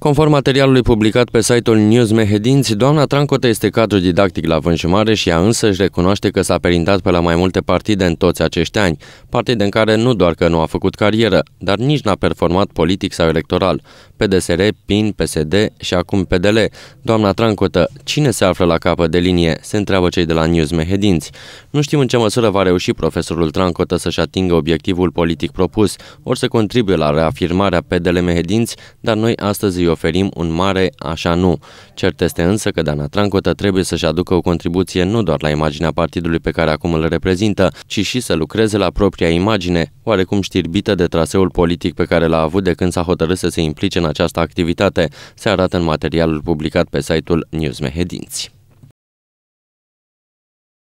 Conform materialului publicat pe site-ul News Mehedinți, doamna Trancote este cadru didactic la Mare și ea însă își recunoaște că s-a perindat pe la mai multe partide în toți acești ani, partide în care nu doar că nu a făcut carieră, dar nici n-a performat politic sau electoral. PDSR, PIN, PSD și acum PDL. Doamna Trancotă, cine se află la capă de linie? Se întreabă cei de la News Mehedinți. Nu știm în ce măsură va reuși profesorul Trancotă să-și atingă obiectivul politic propus, ori să contribuie la reafirmarea PDL Mehedinți, dar noi astăzi oferim un mare așa nu. Cert este însă că Dana Trancotă trebuie să-și aducă o contribuție nu doar la imaginea partidului pe care acum îl reprezintă, ci și să lucreze la propria imagine, oarecum știrbită de traseul politic pe care l-a avut de când s-a hotărât să se implice în această activitate, se arată în materialul publicat pe site-ul News Mehedinți.